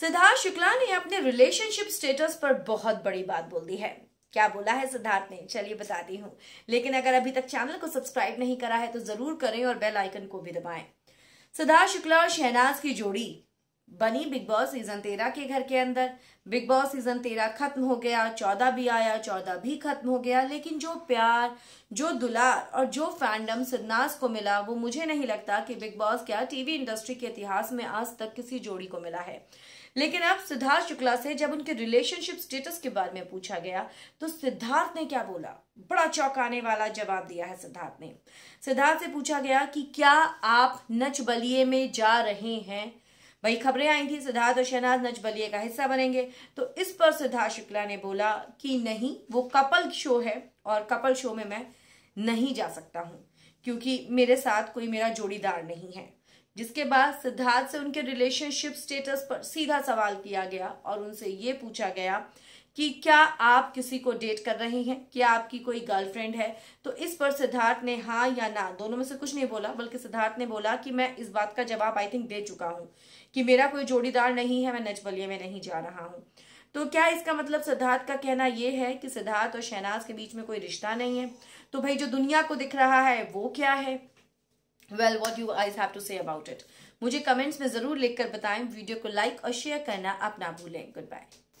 सिद्धार्थ शुक्ला ने अपने relationship status पर बहुत बड़ी बात बोल दी है क्या बोला है सिद्धार्थ ने चलिए बताती हूँ लेकिन अगर अभी तक चैनल को सब्सक्राइब नहीं करा है तो जरूर करें और बेल आइकन को भी दबाएं सिद्धार्थ शुक्ला और शहनाज की जोड़ी बनी बिग बॉस सीजन तेरह के घर के अंदर बिग बॉस सीजन तेरह खत्म हो गया चौदह भी आया चौदह भी खत्म हो गया लेकिन जो प्यार जो दुलार और जो फैंडम सिद्धनाथ को मिला वो मुझे नहीं लगता कि बिग बॉस क्या टीवी इंडस्ट्री के इतिहास में आज तक किसी जोड़ी को मिला है लेकिन अब सिद्धार्थ शुक्ला से जब उनके रिलेशनशिप स्टेटस के बारे में पूछा गया तो सिद्धार्थ ने क्या बोला बड़ा चौंकाने वाला जवाब दिया है सिद्धार्थ ने सिद्धार्थ से पूछा गया कि क्या आप नच बलिए में जा रहे हैं वही खबरें आई थी सिद्धार्थ और शहनाज नच बलिए का हिस्सा बनेंगे तो इस पर सिद्धार्थ शुक्ला ने बोला कि नहीं वो कपल शो है और कपल शो में मैं नहीं जा सकता हूँ क्योंकि मेरे साथ कोई मेरा जोड़ीदार नहीं है जिसके बाद सिद्धार्थ से उनके रिलेशनशिप स्टेटस पर सीधा सवाल किया गया और उनसे ये पूछा गया कि क्या आप किसी को डेट कर रही हैं क्या आपकी कोई गर्लफ्रेंड है तो इस पर सिद्धार्थ ने हाँ या ना दोनों में से कुछ नहीं बोला बल्कि सिद्धार्थ ने बोला कि मैं इस बात का जवाब आई थिंक दे चुका हूँ कि मेरा कोई जोड़ीदार नहीं है मैं नजबलिया में नहीं जा रहा हूँ तो क्या इसका मतलब सिद्धार्थ का कहना यह है कि सिद्धार्थ और शहनाज के बीच में कोई रिश्ता नहीं है तो भाई जो दुनिया को दिख रहा है वो क्या है well what you I have to say about it मुझे कमेंट्स में ज़रूर लिखकर बताएं वीडियो को लाइक और शेयर करना आप ना भूलें गुड बाय